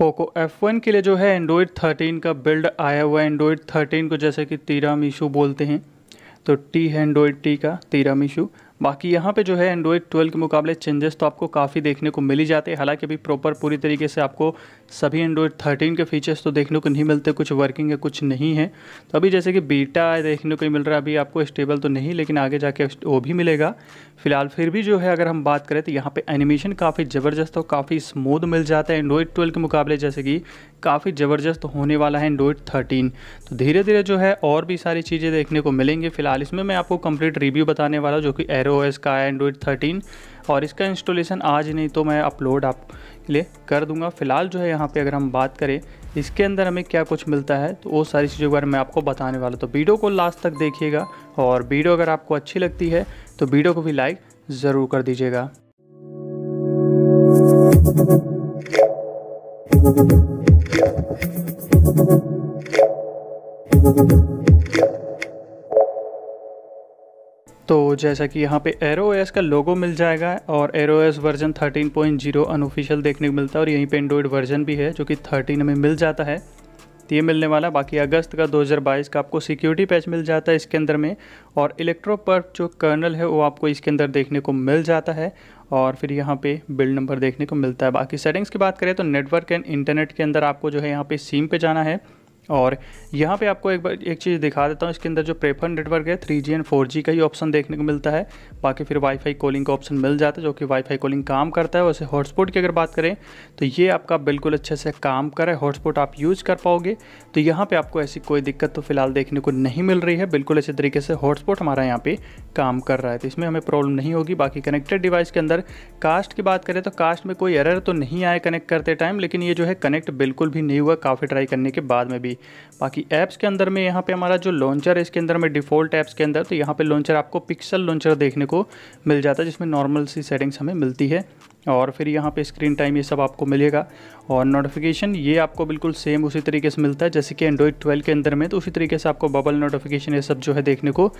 Poco F1 के लिए जो है एंड्रॉयड 13 का बिल्ड आया हुआ है एंड्रॉयड 13 को जैसे कि तीरा मीशू बोलते हैं तो टी है एंड्रॉयड टी का तीरा मीशू बाकी यहाँ पे जो है एंड्रॉयड 12 के मुकाबले चेंजेस तो आपको काफ़ी देखने को मिल ही जाते हैं हालांकि अभी प्रॉपर पूरी तरीके से आपको सभी एंड्रॉयड 13 के फीचर्स तो देखने को नहीं मिलते कुछ वर्किंग है कुछ नहीं है तो अभी जैसे कि बीटा देखने को मिल रहा है अभी आपको स्टेबल तो नहीं लेकिन आगे जाके वो भी मिलेगा फिलहाल फिर भी जो है अगर हम बात करें तो यहाँ पर एनिमेशन काफ़ी ज़बरदस्त और काफ़ी स्मूद मिल जाता है एंड्रॉयड ट्वेल्व के मुकाबले जैसे कि काफ़ी ज़बरदस्त होने वाला है एंड्रॉयड थर्टीन तो धीरे धीरे जो है और भी सारी चीज़ें देखने को मिलेंगी फिलहाल इसमें मैं आपको कंप्लीट रिव्यू बताने वाला हूँ जो कि एरो एस का है एंड्रॉयड थर्टीन और इसका इंस्टॉलेशन आज नहीं तो मैं अपलोड आप ले लिए कर दूंगा फिलहाल जो है यहाँ पे अगर हम बात करें इसके अंदर हमें क्या कुछ मिलता है तो वो सारी चीज़ों के बारे में आपको बताने वाला तो वीडियो को लास्ट तक देखिएगा और वीडियो अगर आपको अच्छी लगती है तो वीडियो को भी लाइक ज़रूर कर दीजिएगा तो जैसा कि यहाँ पे एरो का लोगो मिल जाएगा और एरो वर्जन 13.0 अनऑफिशियल देखने को मिलता है और यहीं पे एंड्रॉयड वर्जन भी है जो कि 13 में मिल जाता है तो ये मिलने वाला बाकी अगस्त का 2022 का आपको सिक्योरिटी पैच मिल जाता है इसके अंदर में और इलेक्ट्रो पर जो कर्नल है वो आपको इसके अंदर देखने को मिल जाता है और फिर यहाँ पे बिल्ड नंबर देखने को मिलता है बाकी सेटिंग्स की बात करें तो नेटवर्क एंड इंटरनेट के अंदर आपको जो है यहाँ पे सिम पे जाना है और यहाँ पे आपको एक बार एक चीज़ दिखा देता हूँ इसके अंदर जो प्रेफर नेटवर्क है three G and four G का ही ऑप्शन देखने को मिलता है बाकी फिर वाईफाई कॉलिंग का ऑप्शन मिल जाता है जो कि वाईफाई कॉलिंग काम करता है वैसे हॉटस्पॉट की अगर बात करें तो ये आपका बिल्कुल अच्छे से काम करे हॉटस्पॉट आप यूज़ कर पाओगे तो यहाँ पर आपको ऐसी कोई दिक्कत तो फिलहाल देखने को नहीं मिल रही है बिल्कुल अच्छे तरीके से हॉटस्पॉट हमारा यहाँ पर काम कर रहा है तो इसमें हमें प्रॉब्लम नहीं होगी बाकी कनेक्टेड डिवाइस के अंदर कास्ट की बात करें तो कास्ट में कोई एरर तो नहीं आया कनेक्ट करते टाइम लेकिन ये जो है कनेक्ट बिल्कुल भी नहीं हुआ काफ़ी ट्राई करने के बाद में भी भी बाकी ऐप्स के अंदर में यहाँ पे हमारा जो लॉन्चर है इसके अंदर में डिफ़ॉल्ट ऐप्स के अंदर तो यहाँ पे लॉन्चर आपको पिक्सल लॉन्चर देखने को मिल जाता है जिसमें नॉर्मल सी सेटिंग्स हमें मिलती है और फिर यहाँ पे स्क्रीन टाइम ये सब आपको मिलेगा और नोटिफिकेशन ये आपको बिल्कुल सेम उसी तरीके से मिलता है जैसे कि एंड्रॉइड 12 के अंदर में तो उसी तरीके से आपको बबल नोटिफिकेशन ये सब जो है देखने को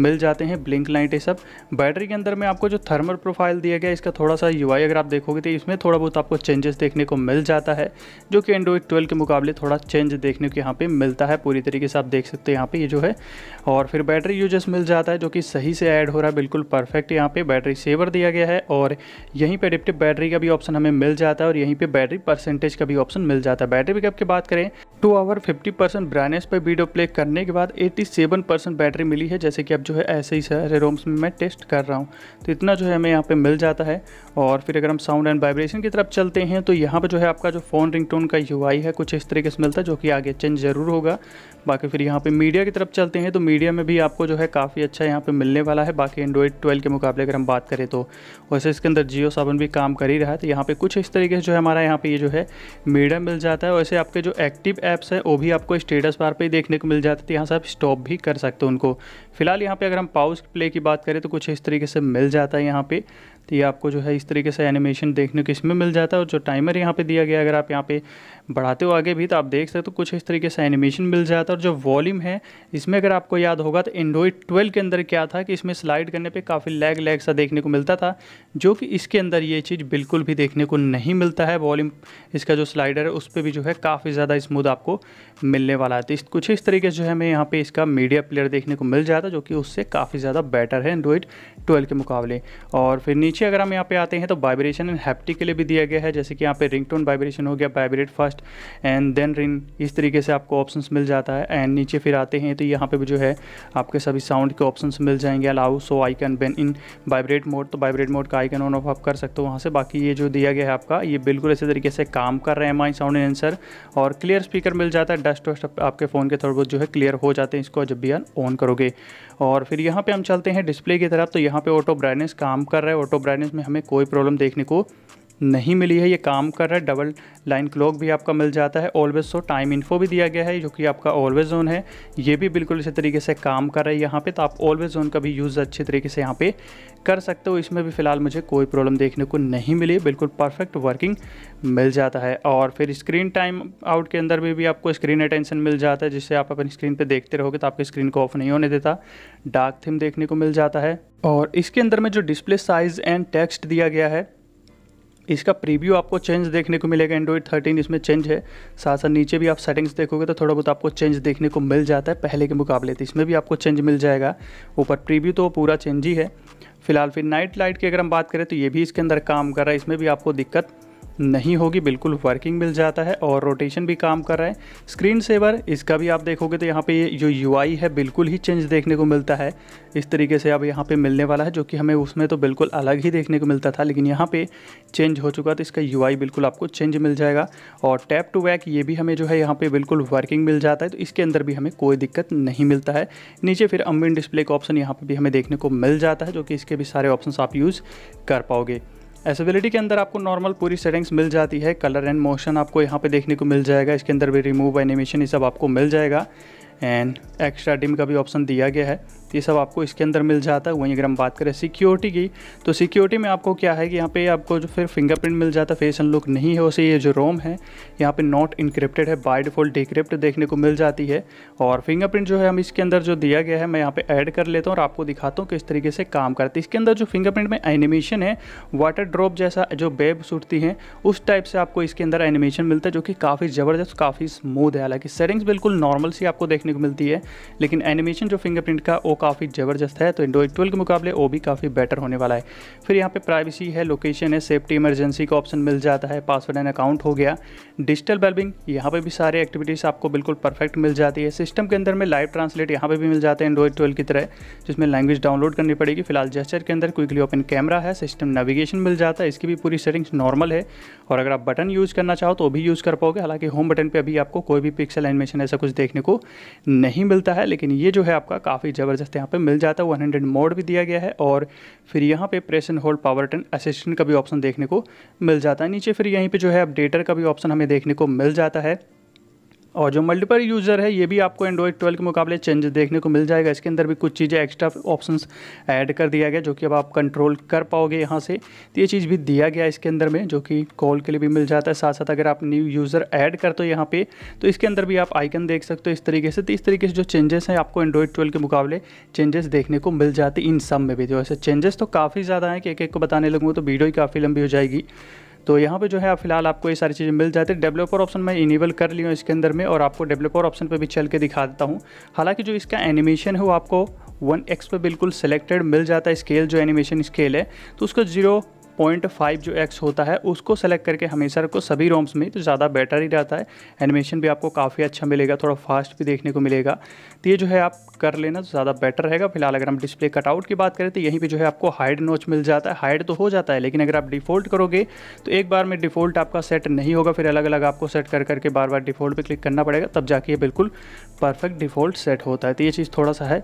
मिल जाते हैं ब्लिंक लाइट ये सब बैटरी के अंदर में आपको जो थर्मल प्रोफाइल दिया गया इसका थोड़ा सा यू अगर आप देखोगे तो इसमें थोड़ा बहुत आपको चेंजेस देखने को मिल जाता है जो कि एंड्रॉइड ट्वेल्व के मुकाबले थोड़ा चेंज देखने को यहाँ पर मिलता है पूरी तरीके से आप देख सकते हैं यहाँ पर ये जो है और फिर बैटरी यूजर्स मिल जाता है जो कि सही से ऐड हो रहा है बिल्कुल परफेक्ट यहाँ पर बैटरी सेवर दिया गया है और यहीं पर एक्टिव बैटरी का भी ऑप्शन हमें मिल जाता है और यहीं पे बैटरी परसेंटेज का भी ऑप्शन मिल जाता है बैटरी बैकअप की बात करें two hour fifty percent brightness पर वीडियो प्ले करने के बाद एट्टी सेवन परसेंट बैटरी मिली है जैसे कि अब जो है ऐसे ही सारे रोम्स में मैं टेस्ट कर रहा हूँ तो इतना जो है हमें यहाँ पर मिल जाता है और फिर अगर हम साउंड एंड वाइब्रेशन की तरफ चलते हैं तो यहाँ पर जो है आपका जो फ़ोन रिंग का यू है कुछ इस तरीके से मिलता है जो कि आगे चेंज ज़रूर होगा बाकी फिर यहाँ पर मीडिया की तरफ चलते हैं तो मीडिया में भी आपको जो है काफ़ी अच्छा यहाँ पर मिलने वाला है बाकी एंड्रॉयड ट्वेल्व के मुकाबले अगर हम बात करें तो वैसे इसके अंदर जियो सेवन भी काम कर ही रहा है तो यहाँ पे कुछ इस तरीके से जो है हमारा यहाँ पे ये यह जो है मीडियम मिल जाता है वैसे आपके जो एक्टिव ऐप्स हैं वो भी आपको स्टेटस बार पे देखने को मिल जाते तो यहाँ से आप स्टॉप भी कर सकते हो उनको फिलहाल यहाँ पे अगर हम पाउस प्ले की बात करें तो कुछ इस तरीके से मिल जाता है यहाँ पर तो ये आपको जो है इस तरीके से एनिमेशन देखने को इसमें मिल जाता है और जो टाइमर यहाँ पर दिया गया अगर आप यहाँ पर बढ़ाते हो आगे भी तो आप देख सकते हो तो कुछ इस तरीके से एनिमेशन मिल जाता है और जो वॉल्यूम है इसमें अगर आपको याद होगा तो एंड्रॉइड ट्वेल्व के अंदर क्या था कि इसमें स्लाइड करने पे काफ़ी लैग लैग सा देखने को मिलता था जो कि इसके अंदर ये चीज़ बिल्कुल भी देखने को नहीं मिलता है वॉल्यूम इसका जो स्लाइडर है उस पर भी जो है काफ़ी ज़्यादा स्मूथ आपको मिलने वाला है तो इस कुछ इस तरीके से जो है हमें यहाँ पर इसका मीडिया प्लेयर देखने को मिल जाता जो कि उससे काफ़ी ज़्यादा बेटर है एंड्रॉइड ट्वेल्व के मुकाबले और फिर नीचे अगर हम यहाँ पर आते हैं तो वाइब्रेशन एंड हैप्टी के लिए भी दिया गया है जैसे कि यहाँ पर रिंगटोन वाइब्रेशन हो गया vibrate fast last and then ring इस तरीके से आपको ऑप्शन मिल जाता है एंड नीचे फिर आते हैं तो यहाँ पर जो है आपके सभी साउंड के ऑप्शन मिल जाएंगे allow so I can be in vibrate mode तो वाइब्रेट मोड का आई कैन ऑन ऑफ आप कर सकते हो वहाँ से बाकी ये जो दिया गया है आपका ये बिल्कुल इसी तरीके से काम कर रहे हैं माई साउंड एंसर और क्लियर स्पीकर मिल जाता है डस्ट वस्ट आपके फ़ोन के थोड़े बहुत जो है क्लियर हो जाते हैं इसको जब भी ऑन करोगे और फिर यहाँ पर हम चलते हैं डिस्प्ले की तरफ तो यहाँ पे ऑटो ब्राइटनेस काम कर रहा है ऑटो ब्राइटनेस में हमें कोई प्रॉब्लम देखने को नहीं मिली है ये काम कर रहा है डबल लाइन क्लॉक भी आपका मिल जाता है ऑलवेज सो टाइम इन्फो भी दिया गया है जो कि आपका ऑलवेज ऑन है ये भी बिल्कुल इसी तरीके से काम कर रहा है यहाँ पे तो आप ऑलवेज ऑन का भी यूज़ अच्छे तरीके से यहाँ पे कर सकते हो इसमें भी फ़िलहाल मुझे कोई प्रॉब्लम देखने को नहीं मिली बिल्कुल परफेक्ट वर्किंग मिल जाता है और फिर स्क्रीन टाइम आउट के अंदर भी, भी आपको स्क्रीन अटेंशन मिल जाता है जिससे आप अपनी स्क्रीन पर देखते रहोगे तो आपकी स्क्रीन को ऑफ नहीं होने देता डार्क थीम देखने को मिल जाता है और इसके अंदर में जो डिस्प्ले साइज़ एंड टेक्स्ट दिया गया है इसका प्रीव्यू आपको चेंज देखने को मिलेगा एंड्रॉइड 13 इसमें चेंज है साथ साथ नीचे भी आप सेटिंग्स देखोगे तो थोड़ा बहुत आपको चेंज देखने को मिल जाता है पहले के मुकाबले तो इसमें भी आपको चेंज मिल जाएगा ऊपर प्रीव्यू तो पूरा चेंज ही है फिलहाल फिर नाइट लाइट की अगर हम बात करें तो ये भी इसके अंदर काम कर रहा है इसमें भी आपको दिक्कत नहीं होगी बिल्कुल वर्किंग मिल जाता है और रोटेशन भी काम कर रहा है स्क्रीन सेवर इसका भी आप देखोगे तो यहाँ पे जो यू है बिल्कुल ही चेंज देखने को मिलता है इस तरीके से अब यहाँ पे मिलने वाला है जो कि हमें उसमें तो बिल्कुल अलग ही देखने को मिलता था लेकिन यहाँ पे चेंज हो चुका तो इसका यू बिल्कुल आपको चेंज मिल जाएगा और टैप टू बैक ये भी हमें जो है यहाँ पर बिल्कुल वर्किंग मिल जाता है तो इसके अंदर भी हमें कोई दिक्कत नहीं मिलता है नीचे फिर अम्बिन डिस्प्ले का ऑप्शन यहाँ पर भी हमें देखने को मिल जाता है जो कि इसके भी सारे ऑप्शन आप यूज़ कर पाओगे एसेबिलिटी के अंदर आपको नॉर्मल पूरी सेटिंग्स मिल जाती है कलर एंड मोशन आपको यहाँ पे देखने को मिल जाएगा इसके अंदर भी रिमूव एनिमेशन ये सब आपको मिल जाएगा एंड एक्स्ट्रा डिम का भी ऑप्शन दिया गया है तो ये सब आपको इसके अंदर मिल जाता है वहीं अगर हम बात करें सिक्योरिटी की तो सिक्योरिटी में आपको क्या है कि यहाँ पे आपको जो फिर फिंगरप्रिंट मिल जाता है फेस लुक नहीं है उसे ये जो रोम है यहाँ पे नॉट इनक्रिप्टेड है बाय डिफॉल्ट डिक्रिप्ट देखने को मिल जाती है और फिंगरप्रिंट जो है हम इसके अंदर जो दिया गया है मैं यहाँ पे ऐड कर लेता हूँ और आपको दिखाता हूँ किस तरीके से काम करती है इसके अंदर जो फिंगरप्रिंट में एनिमेशन है वाटर ड्रॉप जैसा जो बेब उठती हैं उस टाइप से आपको इसके अंदर एनिमेशन मिलता है जो कि काफ़ी ज़बरदस्त काफ़ी स्मूद है हालाँकि सेटिंग्स बिल्कुल नॉर्मल सी आपको देखने को मिलती है लेकिन एनिमेशन जो फिंगरप्रिंट का काफ़ी ज़बरदस्त है तो एंड्रॉइड ट्वेल्व के मुकाबले वो भी काफ़ी बेटर होने वाला है फिर यहाँ पे प्राइवेसी है लोकेशन है सेफ्टी इमरजेंसी का ऑप्शन मिल जाता है पासवर्ड एंड अकाउंट हो गया डिजिटल बेल्बिंग यहाँ पर भी सारे एक्टिविटीज़ आपको बिल्कुल परफेक्ट मिल जाती है सिस्टम के अंदर में लाइव ट्रांसलेट यहाँ पर भी मिल जाता है एंड्रॉइड ट्वेल्व की तरह जिसमें लैंग्वेज डाउनलोड करनी पड़ेगी फिलहाल जेस्टर के अंदर क्विकली ओपन कैमरा है सिस्टम नेविगेशन मिल जाता है इसकी भी पूरी सेटिंग्स नॉर्मल है और अगर आप बटन यूज़ करना चाहो तो भी यूज़ कर पाओगे हालांकि होम बटन पर अभी आपको कोई भी पिक्सल एनिमेशन ऐसा कुछ देखने को नहीं मिलता है लेकिन ये जो है आपका काफ़ी ज़बरदस्त जस्ट यहाँ पे मिल जाता है वन हंड्रेड मोड भी दिया गया है और फिर यहाँ पे press and hold power button assistant का भी ऑप्शन देखने को मिल जाता है नीचे फिर यहीं पे जो है अपडेटर का भी ऑप्शन हमें देखने को मिल जाता है और जो मल्टीपल यूज़र है ये भी आपको एंड्रॉयड ट्वेल्व के मुकाबले चेंज देखने को मिल जाएगा इसके अंदर भी कुछ चीज़ें एक्स्ट्रा ऑप्शंस ऐड कर दिया गया जो कि अब आप कंट्रोल कर पाओगे यहाँ से तो ये चीज़ भी दिया गया इसके अंदर में जो कि कॉल के लिए भी मिल जाता है साथ साथ अगर आप न्यू यूज़र ऐड करते हो यहाँ पर तो इसके अंदर भी आप आइकन देख सकते हो इस तरीके से तो इस तरीके से जो चेंजेस हैं आपको एंड्रॉयड ट्वेल्व के मुकाबले चेंजेस देखने को मिल जाते इन सब में भी जो तो ऐसे चेंजेस तो काफ़ी ज़्यादा हैं कि एक एक को बताने लगूँगा तो वीडियो ही काफ़ी लंबी हो जाएगी तो यहाँ पे जो है आप फिलहाल आपको ये सारी चीज़ें मिल जाती है डेवलपर ऑप्शन मैं इनेबल कर लिया इसके अंदर में और आपको डेवलपर ऑप्शन पर भी चल के दिखा देता हूँ हालाँकि जो इसका एनिमेशन है वो आपको वन एक्स पे बिल्कुल सेलेक्टेड मिल जाता है स्केल जो एनिमेशन स्केल है तो उसको जीरो पॉइंट फाइव जो एक्स होता है उसको सेलेक्ट करके हमेशा रखो सभी रोम्स में तो ज़्यादा बेटर ही रहता है एनिमेशन भी आपको काफ़ी अच्छा मिलेगा थोड़ा फास्ट भी देखने को मिलेगा तो ये जो है आप कर लेना तो ज़्यादा बेटर रहेगा फिलहाल अगर हम डिस्प्ले कटआउट की बात करें तो यहीं पर जो है आपको हाइड नोच मिल जाता है हाइड तो हो जाता है लेकिन अगर आप डिफ़ॉल्ट करोगे तो एक बार में डिफ़ॉल्ट आपका सेट नहीं होगा फिर अलग अलग आपको सेट कर करके बार बार डिफ़ॉल्ट पर क्लिक करना पड़ेगा तब जाके ये बिल्कुल परफेक्ट डिफ़ॉल्ट सेट होता है तो ये चीज़ थोड़ा सा है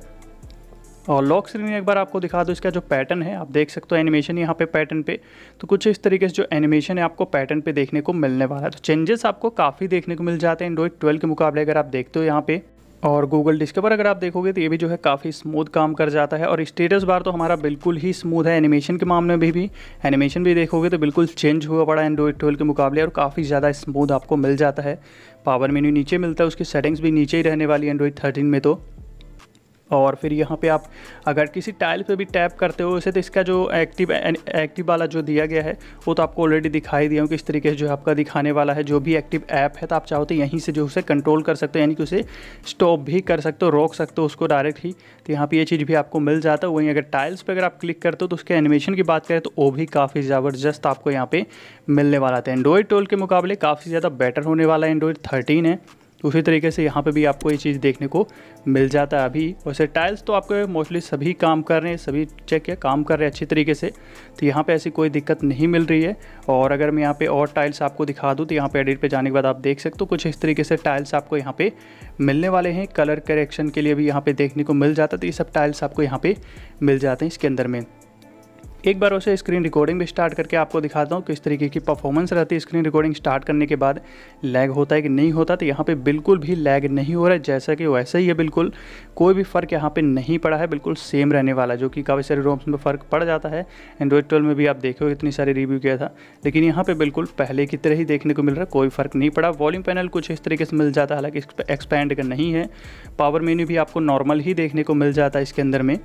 और लॉक स्क्रीन एक बार आपको दिखा दो इसका जो पैटर्न है आप देख सकते हो एनिमेशन यहाँ पे पैटर्न पे तो कुछ इस तरीके से जो एनिमेशन है आपको पैटर्न पे देखने को मिलने वाला है तो चेंजेस आपको काफ़ी देखने को मिल जाते हैं एंड्रॉइड ट्वेल्व के मुकाबले अगर आप देखते हो यहाँ पे और गूगल डिस्कवर अगर आप देखोगे तो ये भी जो है काफ़ी स्मूथ काम कर जाता है और स्टेटस बार तो हमारा बिल्कुल ही स्मूथ है एनिमेशन के मामले में भी भी एनिमेशन भी देखोगे तो बिल्कुल चेंज हुआ पड़ा एंड्रॉइड ट्वेल्व के मुकाबले और काफ़ी ज़्यादा स्मूथ आपको मिल जाता है पावर मेन्यू नीचे मिलता है उसकी सेटिंग्स भी नीचे ही रहने वाली है एंड्रॉइड थर्टीन में तो और फिर यहाँ पे आप अगर किसी टाइल पे भी टैप करते हो उसे तो इसका जो एक्टिव एक्टिव वाला जो दिया गया है वो तो आपको ऑलरेडी दिखाई दिया हूँ किस तरीके से जो आपका दिखाने वाला है जो भी एक्टिव ऐप है तो आप चाहो तो यहीं से जो उसे कंट्रोल कर सकते हो यानी कि उसे स्टॉप भी कर सकते हो रोक सकते हो उसको डायरेक्ट ही तो यहाँ पर ये चीज़ भी आपको मिल जाता है वहीं अगर टाइल्स पर अगर आप क्लिक करते हो तो उसके एनिमेशन की बात करें तो वो भी काफ़ी ज़बरदस्त आपको यहाँ पर मिलने वाला था एंड्रॉयड ट्वेल्व के मुकाबले काफ़ी ज़्यादा बेटर होने वाला है एंड्रॉयड थर्टीन है तो उसी तरीके से यहाँ पे भी आपको ये चीज़ देखने को मिल जाता है अभी वैसे टाइल्स तो आपके मोस्टली सभी काम कर रहे हैं सभी चेक या काम कर रहे हैं अच्छी तरीके से तो यहाँ पे ऐसी कोई दिक्कत नहीं मिल रही है और अगर मैं यहाँ पे और टाइल्स आपको दिखा दूँ तो यहाँ पे एडिट पे जाने के बाद आप देख सकते हो कुछ इस तरीके से टाइल्स आपको यहाँ पर मिलने वाले हैं कलर करेक्शन के लिए भी यहाँ पर देखने को मिल जाता है तो ये सब टाइल्स आपको यहाँ पर मिल जाते हैं इसके अंदर में एक बार उसे स्क्रीन रिकॉर्डिंग भी स्टार्ट करके आपको दिखाता हूँ किस तरीके की परफॉर्मेंस रहती है स्क्रीन रिकॉर्डिंग स्टार्ट करने के बाद लैग होता है कि नहीं होता तो यहाँ पे बिल्कुल भी लैग नहीं हो रहा है जैसा कि वैसा ही है बिल्कुल कोई भी फ़र्क यहाँ पे नहीं पड़ा है बिल्कुल सेम रहने वाला जो कि काफ़ी सारे रोम्स में फ़र्क पड़ जाता है एंड्रॉयड ट्वेल्व में भी आप देखोगे इतनी सारी रिव्यू किया था लेकिन यहाँ पर बिल्कुल पहले की तरह ही देखने को मिल रहा है कोई फ़र्क नहीं पड़ा वॉल्यूम पैनल कुछ इस तरीके से मिल जाता है हालांकि एक्सपैंड का नहीं है पावर मेन्यू भी आपको नॉर्मल ही देखने को मिल जाता है इसके अंदर में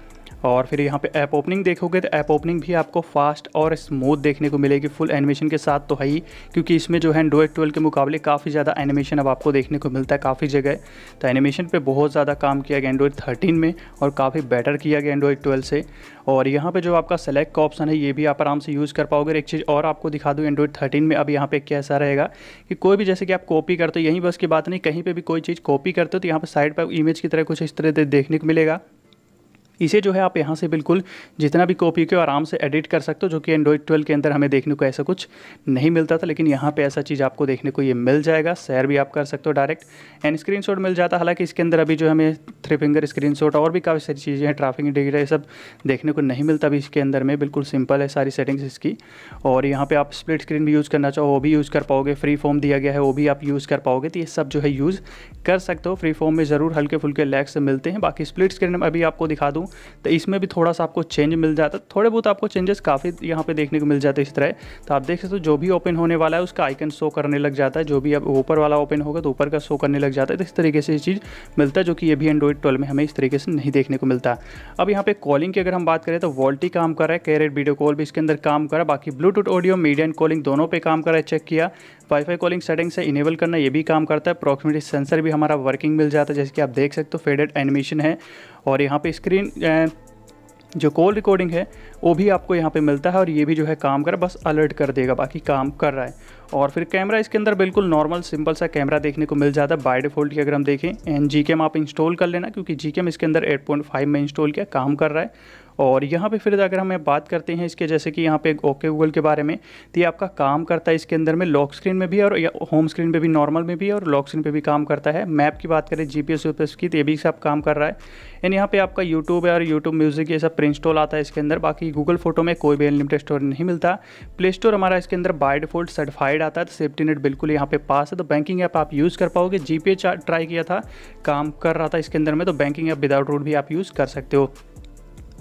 और फिर यहाँ पे ऐप ओपनिंग देखोगे तो ऐप ओपनिंग भी आपको फास्ट और स्मूथ देखने को मिलेगी फुल एनिमेशन के साथ तो है ही क्योंकि इसमें जो है एंड्रॉयड ट्वेल्व के मुकाबले काफ़ी ज़्यादा एनिमेशन अब आपको देखने को मिलता है काफ़ी जगह तो एनिमेशन पर बहुत ज़्यादा काम किया गया एंड्रॉयड थर्टीन में और काफ़ी बेटर किया गया एंड्रॉयड ट्वेल्व से और यहाँ पर जो आपका सेलेक्ट का ऑप्शन है ये भी आप आराम से यूज़ कर पाओगे एक चीज़ और आपको दिखा दूँ एंड्रॉयड थर्टीन में अब यहाँ पर कैसा रहेगा कि कोई भी जैसे कि आप कॉपी करते हो यहीं बस की बात नहीं कहीं पर भी कोई चीज़ कॉपी करते हो तो यहाँ पर साइड पर इमेज की तरह कुछ इस तरह देखने को मिलेगा इसे जो है आप यहाँ से बिल्कुल जितना भी कॉपी के आराम से एडिट कर सकते हो जो कि एंड्रॉइड ट्वेल्व के अंदर हमें देखने को ऐसा कुछ नहीं मिलता था लेकिन यहाँ पर ऐसा चीज़ आपको देखने को ये मिल जाएगा शेयर भी आप कर सकते हो डायरेक्ट एंड स्क्रीन मिल जाता हालांकि इसके अंदर अभी जो हमें थ्री फिंगर स्क्रीन और भी काफ़ी सारी चीज़ें हैं ट्राफिक इंडिकेटर ये सब देखने को नहीं मिलता अभी इसके अंदर में बिल्कुल सिंपल है सारी सेटिंग्स इसकी और यहाँ पर आप स्प्लिट स्क्रीन भी यूज़ करना चाहो वो भी यूज़ कर पाओगे फ्री फॉर्म दिया गया है वो भी आप यूज़ कर पाओगे तो ये सब जो है यूज़ कर सकते हो फ्री फॉर्म में ज़रूर हल्के फुल्के लैग्स मिलते हैं बाकी स्प्लिट स्क्रीन में अभी आपको दिखा दूँ हूँ तो इसमें भी थोड़ा सा आपको चेंज मिल जाता है थोड़े बहुत आपको चेंजेस काफ़ी यहाँ पे देखने को मिल जाते हैं इस तरह तो आप देख सकते हो जो भी ओपन होने वाला है उसका आइकन शो करने लग जाता है जो भी अब ऊपर वाला ओपन होगा तो ऊपर का शो करने लग जाता है तो इस तरीके से ये चीज़ मिलता है जो कि ये भी एंड्रॉइड ट्वेल्व में हमें इस तरीके से नहीं देखने को मिलता अब यहाँ पर कॉलिंग की अगर हम बात करें तो वॉल्टी काम कर रहा है कैरेट वीडियो कॉल भी इसके अंदर काम कर रहा है बाकी Bluetooth audio media and calling दोनों पे काम कर रहा है चेक किया वाईफाई कॉलिंग सेटिंग से इनेबल करना ये भी काम करता है प्रॉक्सिमिटी सेंसर भी हमारा वर्किंग मिल जाता है जैसे कि आप देख सकते हो फेडेड एनिमेशन है और यहाँ पे स्क्रीन जो कॉल रिकॉर्डिंग है वो भी आपको यहाँ पे मिलता है और ये भी जो है काम कर बस अलर्ट कर देगा बाकी काम कर रहा है और फिर कैमरा इसके अंदर बिल्कुल नॉर्मल सिंपल सा कैमरा देखने को मिल जाता है बाय डिफॉल्ट की अगर हम देखें एंड जी आप इंस्टॉल कर लेना क्योंकि जी इसके अंदर 8.5 में इंस्टॉल किया काम कर रहा है और यहाँ पे फिर अगर हमें बात करते हैं इसके जैसे कि यहाँ पे ओके गूगल के बारे में तो ये आपका काम करता है इसके अंदर में लॉक स्क्रीन में भी और होम स्क्रीन पे भी नॉर्मल में भी और लॉक स्क्रीन पे भी काम करता है मैप की बात करें जी पी एस की तो ये भी सब काम कर रहा है एंड यहाँ पे आपका यूट्यूब है और यूट्यूब म्यूज़िक ये सब प्रिंस्टॉल आता है इसके अंदर बाकी गूगल फोटो में कोई भी अनलिमिटेड स्टोरेज नहीं मिलता प्ले स्टोर हमारा इसके अंदर बाय डिफॉल्ट सर्टिफाइड आता है तो सेफ्टी नेट बिल्कुल यहाँ पे पास है तो बैंकिंग ऐप आप यूज़ कर पाओगे जी ट्राई किया था काम कर रहा था इसके अंदर में तो बैंकिंग ऐप विदाउट रूट भी आप यूज़ कर सकते हो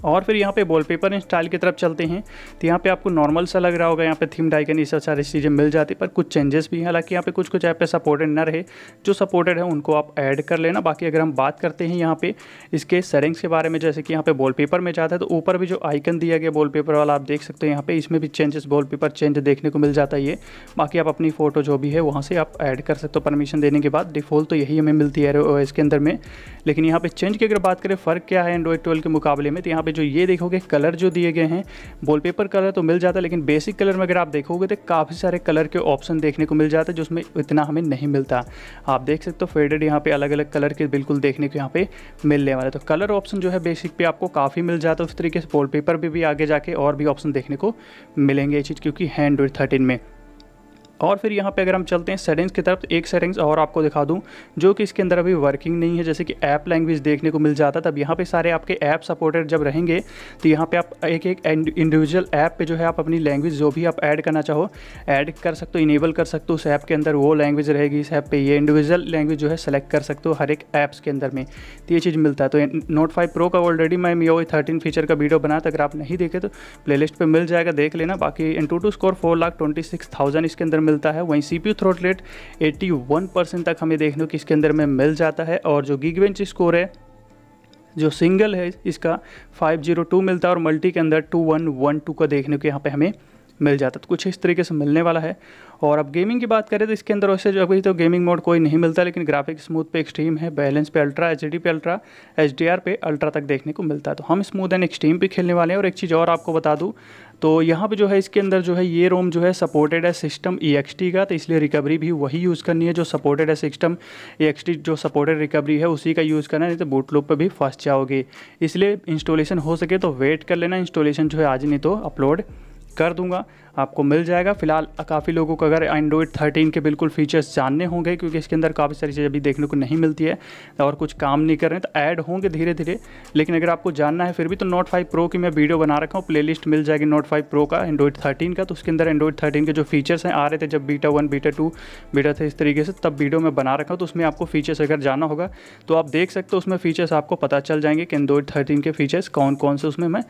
और फिर यहाँ पे वॉलपेपर एंड स्टाइल की तरफ चलते हैं तो यहाँ पे आपको नॉर्मल सा लग रहा होगा यहाँ पे थीम डाइकन ये सब सारी चीज़ें मिल जाती पर कुछ चेंजेस भी हैं हालांकि यहाँ पे कुछ कुछ ऐप पे सपोर्टेड ना रहे जो सपोर्टेड है उनको आप ऐड कर लेना बाकी अगर हम बात करते हैं यहाँ पे इसके सेटिंग्स के बारे में जैसे कि यहाँ पे वॉलपेपर में जाता है तो ऊपर भी जो आइकन दिया गया वॉलपेपर वाला आप देख सकते हो यहाँ पे इसमें भी चेंजेस वॉलपेपर चेंज देखने को मिल जाता है ये बाकी आप अपनी फ़ोटो जो भी है वहाँ से आप ऐड कर सकते हो परमिशन देने के बाद डिफ़ॉल्ट तो यही हमें मिलती है इसके अंदर में लेकिन यहाँ पर चेंज की अगर बात करें फ़र्क क्या है एंड्रॉइड ट्वेल्व के मुकाबले में तो यहाँ पे जो ये देखोगे कलर जो दिए गए हैं वॉलपेपर कलर तो मिल जाता है लेकिन बेसिक कलर में अगर आप देखोगे तो काफ़ी सारे कलर के ऑप्शन देखने को मिल जाते हैं जिसमें इतना हमें नहीं मिलता आप देख सकते हो फेडेड यहाँ पे अलग अलग कलर के बिल्कुल देखने को यहाँ पे मिलने वाले तो कलर ऑप्शन जो है बेसिक पे आपको काफ़ी मिल जाता है उस तरीके से वॉल पेपर भी आगे जाके और भी ऑप्शन देखने को मिलेंगे ये चीज़ क्योंकि हैंड्रॉइड थर्टीन में और फिर यहाँ पे अगर हम चलते हैं सेटिंग्स की तरफ एक सेटिंग्स और आपको दिखा दूँ जो कि इसके अंदर अभी वर्किंग नहीं है जैसे कि ऐप लैंग्वेज देखने को मिल जाता तब यहाँ पे सारे आपके ऐप सपोर्टेड जब रहेंगे तो यहाँ पे आप एक एक इंडिविजुअल ऐप पे जो है आप अपनी लैंग्वेज जो भी आप ऐड करना चाहो ऐड कर सकते हो इनेबल कर सकते हो उस ऐप के अंदर वो लैंग्वेज रहेगी इस ऐप पर ये इंडिविजुअल लैंग्वेज जो है सेलेक्ट कर सकते हो हर एक ऐप्स के अंदर में तो ये चीज़ मिलता है तो नोट फाइव प्रो का ऑलरेडी मैं मी थर्टीन फीचर का वीडियो बनाया था अगर आप नहीं देखे तो प्ले पे पर मिल जाएगा देख लेना बाकी AnTuTu score four lakh twenty six thousand इसके अंदर मिलता है वहीं सी पी थ्रोटलेट एट्टी तक हमें देखने को इसके अंदर में मिल जाता है और जो गिग बेंच स्कोर है जो सिंगल है इसका 502 मिलता है और मल्टी के अंदर 2112 का देखने को यहाँ पे हमें मिल जाता तो कुछ इस तरीके से मिलने वाला है और अब गेमिंग की बात करें तो इसके अंदर वैसे जो अभी तो गेमिंग मोड कोई नहीं मिलता लेकिन ग्राफिक स्मूथ पे एक्सट्रीम है बैलेंस पे अल्ट्रा एच पे अल्ट्रा एच पे अल्ट्रा तक देखने को मिलता है तो हम स्मूथ एंड एक्सट्रीम पे खेलने वाले हैं और एक चीज़ और आपको बता दूँ तो यहाँ पर जो है इसके अंदर जो है ये रोम जो है सपोर्टेड है सिस्टम ई का तो इसलिए रिकवरी भी वही यूज़ करनी है जो सपोर्टेड है सिस्टम ई जो सपोर्टेड रिकवरी है उसी का यूज़ करना है नहीं तो बूट लूप पर भी फंस जाओगे इसलिए इंस्टॉलेशन हो सके तो वेट कर लेना इंस्टॉलेशन जो है आज नहीं तो अपलोड कर दूंगा आपको मिल जाएगा फिलहाल काफ़ी लोगों को अगर एंड्रॉयड 13 के बिल्कुल फीचर्स जानने होंगे क्योंकि इसके अंदर काफ़ी सारी चीज़ें अभी देखने को नहीं मिलती है और कुछ काम नहीं कर रहे हैं तो ऐड होंगे धीरे धीरे लेकिन अगर आपको जानना है फिर भी तो नोट फाइव प्रो की मैं वीडियो बना रखा हूँ प्ले मिल जाएगी नोट फाइव प्रो का एंड्रॉयड थर्टीन का तो उसके अंदर एंड्रॉयड थर्टीन के जो फीचर्स हैं आ रहे थे जब beta one beta two beta थे इस तरीके से तब वीडियो में बना रखा हूँ तो उसमें आपको फीचर्स अगर जाना होगा तो आप देख सकते हो उसमें फीचर्स आपको पता चल जाएंगे कि एंड्रॉयड थर्टीन के फीचर्स कौन कौन से उसमें मैं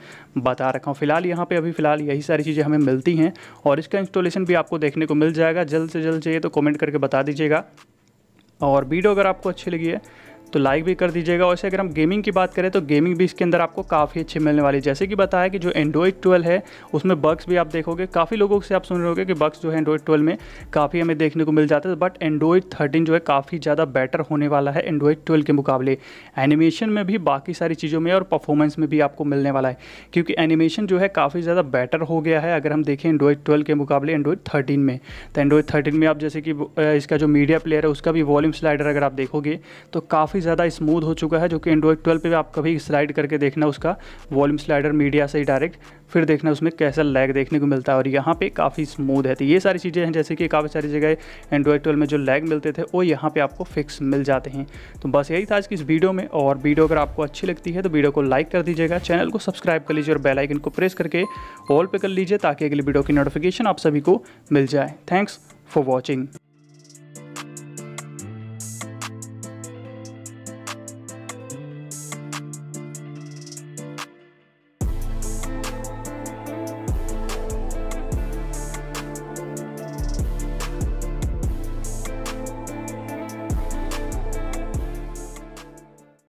बता रखा हूँ फिलहाल यहाँ पर अभी फिलहाल यही सारी चीज़ें हमें मिलती हैं और इसका इंस्टॉलेशन भी आपको देखने को मिल जाएगा जल्द से जल्द चाहिए तो कमेंट करके बता दीजिएगा और वीडियो अगर आपको अच्छी लगी है तो लाइक भी कर दीजिएगा वैसे अगर हम गेमिंग की बात करें तो गेमिंग भी इसके अंदर आपको काफ़ी अच्छी मिलने वाली जैसे कि बताया कि जो एंड्रॉइड ट्वेल्व है उसमें बग्स भी आप देखोगे काफ़ी लोगों से आप सुन रहे हो कि बग्स जो है एंड्रॉइड ट्वेल्व में काफ़ी हमें देखने को मिल जाता है बट एंड्रॉइड थर्टीन जो है काफ़ी ज़्यादा बेटर होने वाला है एंड्रॉइड ट्वेल्व के मुकाबले एनिमेशन में भी बाकी सारी चीज़ों में और परफॉर्मेंस में भी आपको मिलने वाला है क्योंकि एनिमेशन जो है काफ़ी ज़्यादा बेटर हो गया है अगर हम देखें एंड्रॉइड ट्वेल्व के मुकाबले एंड्रॉइड थर्टीन में तो एंड्रॉइड थर्टीन में आप जैसे कि इसका जो मीडिया प्लेयर है उसका भी वॉल्यूम स्लाइडर अगर आप देखोगे तो काफ़ी काफ़ी ज़्यादा स्मूथ हो चुका है जो कि एंड्रॉयड ट्वेल्व पे आप कभी स्लाइड करके देखना उसका वॉल्यूम स्लाइडर मीडिया से ही डायरेक्ट फिर देखना उसमें कैसा लैग देखने को मिलता है और यहाँ पे काफ़ी स्मूथ है तो ये सारी चीज़ें हैं जैसे कि काफ़ी सारी जगह एंड्रॉयड ट्वेल्व में जो लैग मिलते थे वो यहाँ पर आपको फिक्स मिल जाते हैं तो बस यही था आज की इस वीडियो में और वीडियो अगर आपको अच्छी लगती है तो वीडियो को लाइक कर दीजिएगा चैनल को सब्सक्राइब कर लीजिए और बेलाइकन को प्रेस करके ऑल पे कर लीजिए ताकि अगली वीडियो की नोटिफिकेशन आप सभी को मिल जाए थैंक्स फॉर वॉचिंग